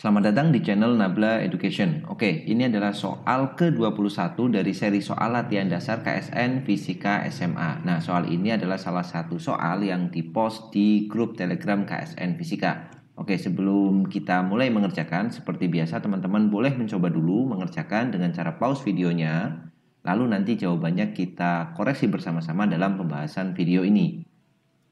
Selamat datang di channel Nabla Education. Oke, ini adalah soal ke-21 dari seri soal latihan dasar KSN Fisika SMA. Nah, soal ini adalah salah satu soal yang dipost di grup Telegram KSN Fisika. Oke, sebelum kita mulai mengerjakan, seperti biasa teman-teman boleh mencoba dulu mengerjakan dengan cara pause videonya, lalu nanti jawabannya kita koreksi bersama-sama dalam pembahasan video ini.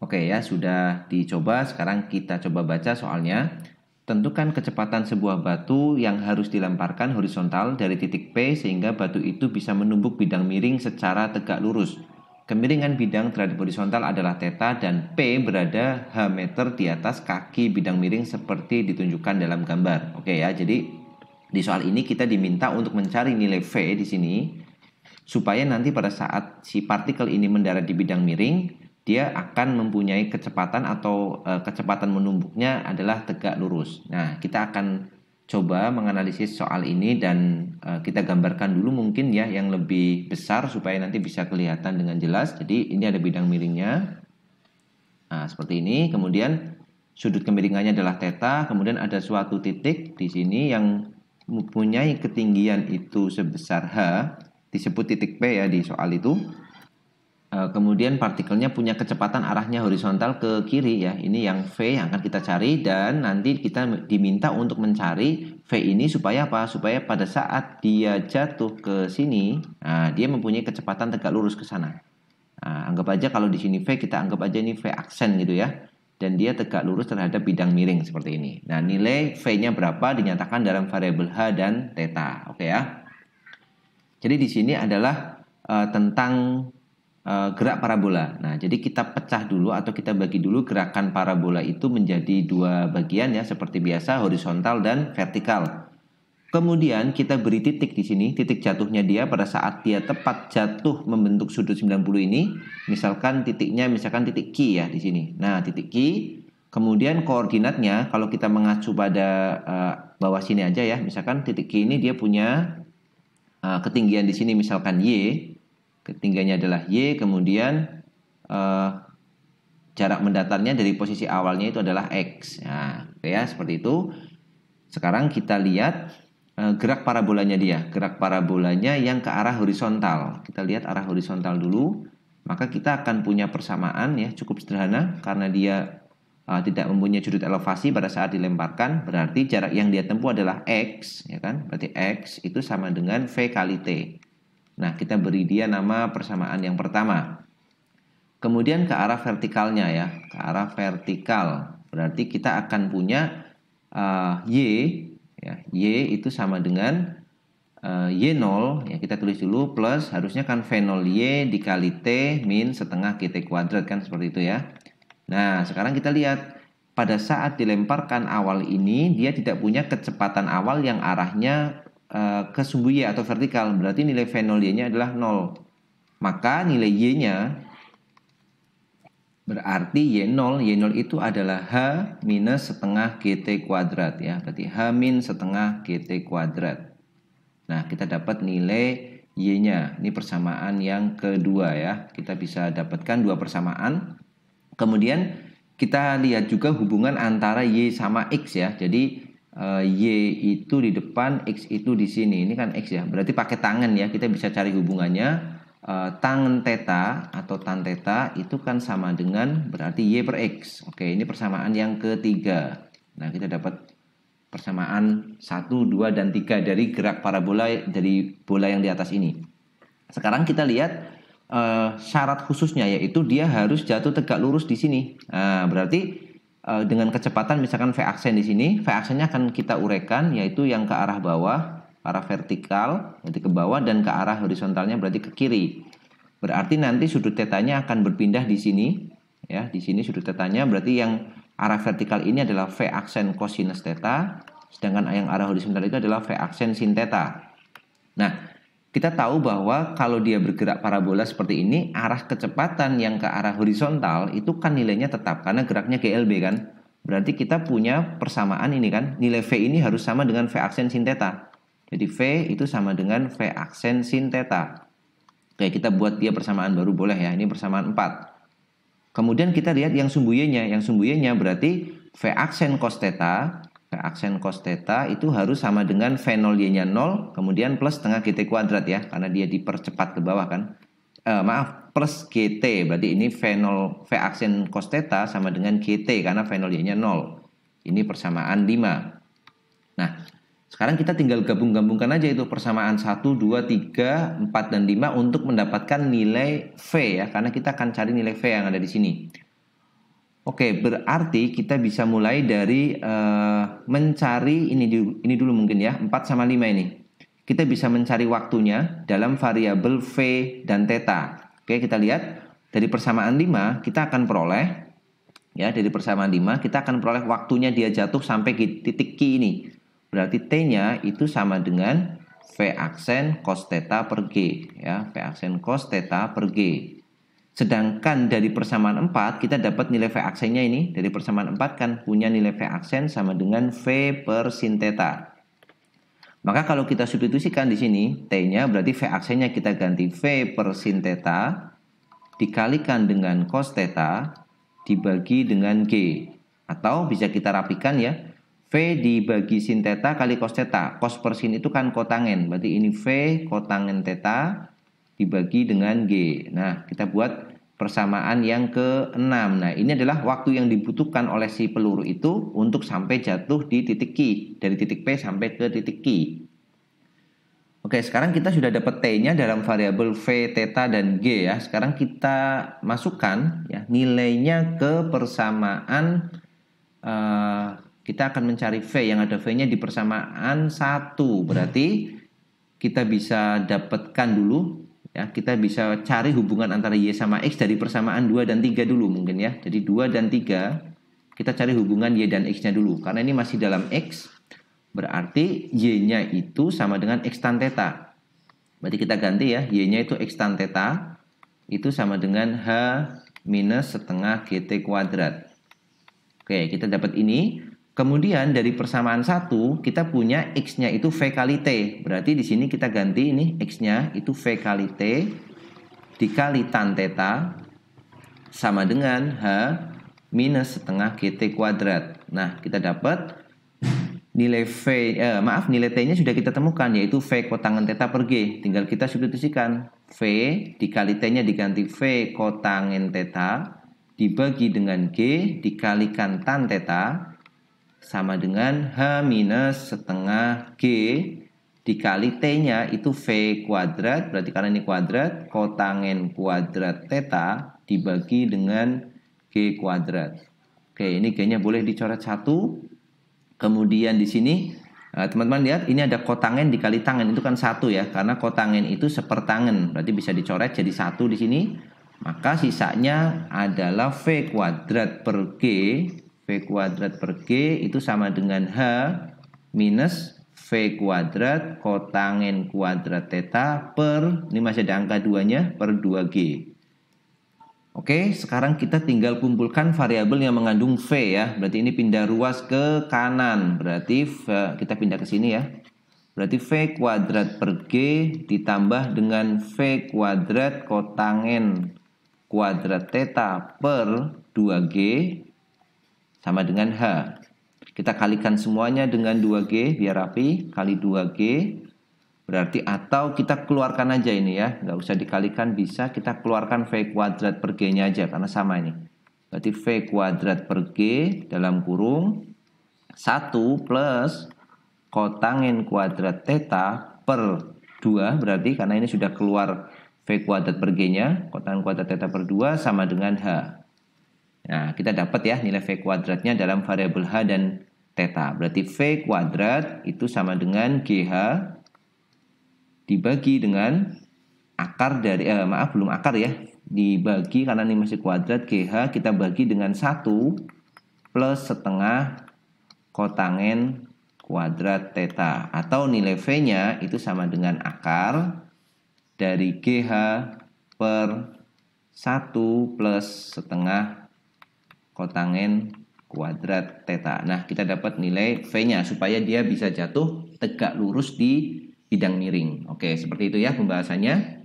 Oke ya, sudah dicoba, sekarang kita coba baca soalnya. Tentukan kecepatan sebuah batu yang harus dilemparkan horizontal dari titik P sehingga batu itu bisa menumbuk bidang miring secara tegak lurus. Kemiringan bidang terhadap horizontal adalah theta dan P berada H meter di atas kaki bidang miring seperti ditunjukkan dalam gambar. Oke ya, jadi di soal ini kita diminta untuk mencari nilai V di sini supaya nanti pada saat si partikel ini mendarat di bidang miring, dia akan mempunyai kecepatan atau e, kecepatan menumbuknya adalah tegak lurus. Nah, kita akan coba menganalisis soal ini dan e, kita gambarkan dulu mungkin ya yang lebih besar supaya nanti bisa kelihatan dengan jelas. Jadi ini ada bidang miringnya. Nah, seperti ini. Kemudian sudut kemiringannya adalah teta. kemudian ada suatu titik di sini yang mempunyai ketinggian itu sebesar h disebut titik P ya di soal itu. Eh, kemudian partikelnya punya kecepatan arahnya horizontal ke kiri ya. Ini yang V yang akan kita cari dan nanti kita diminta untuk mencari V ini supaya apa? Supaya pada saat dia jatuh ke sini, nah, dia mempunyai kecepatan tegak lurus ke sana. Nah, anggap aja kalau di sini V kita anggap aja ini V aksen gitu ya. Dan dia tegak lurus terhadap bidang miring seperti ini. Nah, nilai V-nya berapa dinyatakan dalam variabel H dan theta. Oke okay ya. Jadi di sini adalah eh, tentang Eh, gerak parabola. Nah, jadi kita pecah dulu atau kita bagi dulu gerakan parabola itu menjadi dua bagian ya seperti biasa horizontal dan vertikal. Kemudian kita beri titik di sini, titik jatuhnya dia pada saat dia tepat jatuh membentuk sudut 90 ini, misalkan titiknya misalkan titik Q ya di sini. Nah, titik Q Kemudian koordinatnya kalau kita mengacu pada uh, bawah sini aja ya, misalkan titik Q ini dia punya uh, ketinggian di sini misalkan y, ketinggiannya adalah y kemudian uh, jarak mendatarnya dari posisi awalnya itu adalah x nah ya seperti itu sekarang kita lihat uh, gerak parabolanya dia gerak parabolanya yang ke arah horizontal kita lihat arah horizontal dulu maka kita akan punya persamaan ya cukup sederhana karena dia uh, tidak mempunyai sudut elevasi pada saat dilemparkan berarti jarak yang dia tempuh adalah x ya kan berarti x itu sama dengan v kali t Nah, kita beri dia nama persamaan yang pertama. Kemudian ke arah vertikalnya ya, ke arah vertikal. Berarti kita akan punya uh, y, ya, y itu sama dengan uh, eh, y0. Ya, kita tulis dulu plus harusnya kan v0 y dikali t min setengah gt kuadrat kan seperti itu ya. Nah, sekarang kita lihat pada saat dilemparkan awal ini dia tidak punya kecepatan awal yang arahnya ke sumbu Y atau vertikal berarti nilai V 0 Y-nya adalah 0 maka nilai Y-nya berarti Y0 Y0 itu adalah H minus setengah GT kuadrat ya berarti H min setengah GT kuadrat nah kita dapat nilai Y-nya ini persamaan yang kedua ya kita bisa dapatkan dua persamaan kemudian kita lihat juga hubungan antara Y sama X ya jadi Eh, y itu di depan, x itu di sini. Ini kan x ya. Berarti pakai tangan ya. Kita bisa cari hubungannya. Eh, tangan teta atau tan teta itu kan sama dengan berarti y per x. Oke, ini persamaan yang ketiga. Nah, kita dapat persamaan 1, 2, dan 3 dari gerak parabola dari bola yang di atas ini. Sekarang kita lihat eh, syarat khususnya yaitu dia harus jatuh tegak lurus di sini. Nah, berarti Eh, dengan kecepatan misalkan V aksen di sini, V aksennya akan kita urekan yaitu yang ke arah bawah, arah vertikal berarti ke bawah dan ke arah horizontalnya berarti ke kiri. Berarti nanti sudut tetanya akan berpindah di sini ya, di sini sudut tetanya berarti yang arah vertikal ini adalah V aksen cosinus teta, sedangkan yang arah horizontal itu adalah V aksen sin teta. Nah, kita tahu bahwa kalau dia bergerak parabola seperti ini, arah kecepatan yang ke arah horizontal itu kan nilainya tetap karena geraknya GLB kan. Berarti kita punya persamaan ini kan, nilai V ini harus sama dengan V aksen sin theta. Jadi V itu sama dengan V aksen sin theta. Oke, kita buat dia persamaan baru boleh ya, ini persamaan 4. Kemudian kita lihat yang sumbu Y-nya, yang sumbu Y-nya berarti V aksen cos theta Nah, aksen cos theta itu harus sama dengan V 0 Y-nya 0, kemudian plus tengah GT kuadrat ya, karena dia dipercepat ke bawah kan. E, maaf, plus GT, berarti ini V 0 V aksen cos theta sama dengan GT karena V 0 Y-nya 0. Ini persamaan 5. Nah, sekarang kita tinggal gabung-gabungkan aja itu persamaan 1, 2, 3, 4, dan 5 untuk mendapatkan nilai V ya, karena kita akan cari nilai V yang ada di sini. Oke, berarti kita bisa mulai dari uh, mencari ini di, ini dulu mungkin ya, 4 sama 5 ini. Kita bisa mencari waktunya dalam variabel V dan theta. Oke, kita lihat dari persamaan 5 kita akan peroleh ya dari persamaan 5 kita akan peroleh waktunya dia jatuh sampai titik Q ini. Berarti T-nya itu sama dengan V aksen cos theta per G ya, V aksen cos theta per G. Sedangkan dari persamaan 4 kita dapat nilai V aksennya ini dari persamaan 4 kan punya nilai V aksen sama dengan V per sin theta. Maka kalau kita substitusikan di sini T-nya berarti V aksennya kita ganti V per sin theta dikalikan dengan cos theta dibagi dengan G. Atau bisa kita rapikan ya V dibagi sin theta kali cos theta. Cos per sin itu kan kotangen. Berarti ini V kotangen theta dibagi dengan G. Nah, kita buat persamaan yang ke-6. Nah, ini adalah waktu yang dibutuhkan oleh si peluru itu untuk sampai jatuh di titik Q, dari titik P sampai ke titik Q. Oke, sekarang kita sudah dapat T-nya dalam variabel V, theta, dan G ya. Sekarang kita masukkan ya nilainya ke persamaan uh, kita akan mencari V yang ada V-nya di persamaan satu. Berarti kita bisa dapatkan dulu ya kita bisa cari hubungan antara Y sama X dari persamaan 2 dan 3 dulu mungkin ya. Jadi 2 dan 3 kita cari hubungan Y dan X-nya dulu. Karena ini masih dalam X, berarti Y-nya itu sama dengan X tan theta. Berarti kita ganti ya, Y-nya itu X tan theta itu sama dengan H minus setengah GT kuadrat. Oke, kita dapat ini. Kemudian dari persamaan satu kita punya x-nya itu v kali t. Berarti di sini kita ganti ini x-nya itu v kali t dikali tan theta sama dengan h minus setengah gt kuadrat. Nah kita dapat nilai v eh, maaf nilai t-nya sudah kita temukan yaitu v kotangan theta per g. Tinggal kita substitusikan v dikali t-nya diganti v kotangan theta dibagi dengan g dikalikan tan theta sama dengan H minus setengah G dikali T-nya itu V kuadrat, berarti karena ini kuadrat, kotangen kuadrat teta dibagi dengan G kuadrat. Oke, ini G-nya boleh dicoret satu. Kemudian di sini eh, teman-teman lihat ini ada kotangen dikali tangen itu kan satu ya karena kotangen itu sepertangen berarti bisa dicoret jadi satu di sini maka sisanya adalah v kuadrat per g V kuadrat per G itu sama dengan H minus V kuadrat kotangen kuadrat theta per, ini masih ada angka duanya, per 2G. Oke, sekarang kita tinggal kumpulkan variabel yang mengandung V ya. Berarti ini pindah ruas ke kanan. Berarti v, kita pindah ke sini ya. Berarti V kuadrat per G ditambah dengan V kuadrat kotangen kuadrat theta per 2G sama dengan H. Kita kalikan semuanya dengan 2G biar rapi, kali 2G berarti atau kita keluarkan aja ini ya, nggak usah dikalikan bisa kita keluarkan V kuadrat per G-nya aja karena sama ini. Berarti V kuadrat per G dalam kurung 1 plus kotangen kuadrat theta per 2 berarti karena ini sudah keluar V kuadrat per G-nya, kotangen kuadrat theta per 2 sama dengan H. Nah, kita dapat ya nilai V kuadratnya dalam variabel H dan theta. Berarti V kuadrat itu sama dengan GH dibagi dengan akar dari, eh, maaf belum akar ya, dibagi karena ini masih kuadrat GH kita bagi dengan 1 plus setengah kotangen kuadrat theta atau nilai V-nya itu sama dengan akar dari GH per 1 plus setengah kotangen kuadrat teta. Nah, kita dapat nilai V-nya supaya dia bisa jatuh tegak lurus di bidang miring. Oke, seperti itu ya pembahasannya.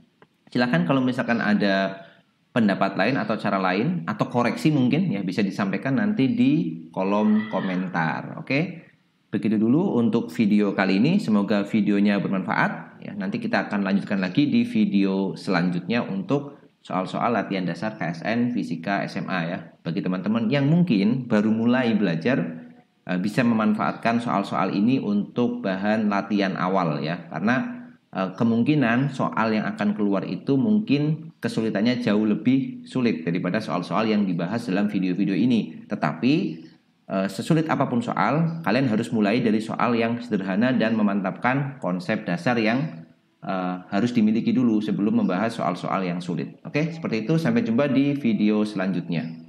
Silahkan kalau misalkan ada pendapat lain atau cara lain atau koreksi mungkin ya bisa disampaikan nanti di kolom komentar. Oke. Begitu dulu untuk video kali ini. Semoga videonya bermanfaat. Ya, nanti kita akan lanjutkan lagi di video selanjutnya untuk soal-soal latihan dasar KSN, fisika, SMA ya. Bagi teman-teman yang mungkin baru mulai belajar eh, bisa memanfaatkan soal-soal ini untuk bahan latihan awal ya. Karena eh, kemungkinan soal yang akan keluar itu mungkin kesulitannya jauh lebih sulit daripada soal-soal yang dibahas dalam video-video ini. Tetapi eh, sesulit apapun soal, kalian harus mulai dari soal yang sederhana dan memantapkan konsep dasar yang Eh, harus dimiliki dulu sebelum membahas soal-soal yang sulit. Oke, seperti itu. Sampai jumpa di video selanjutnya.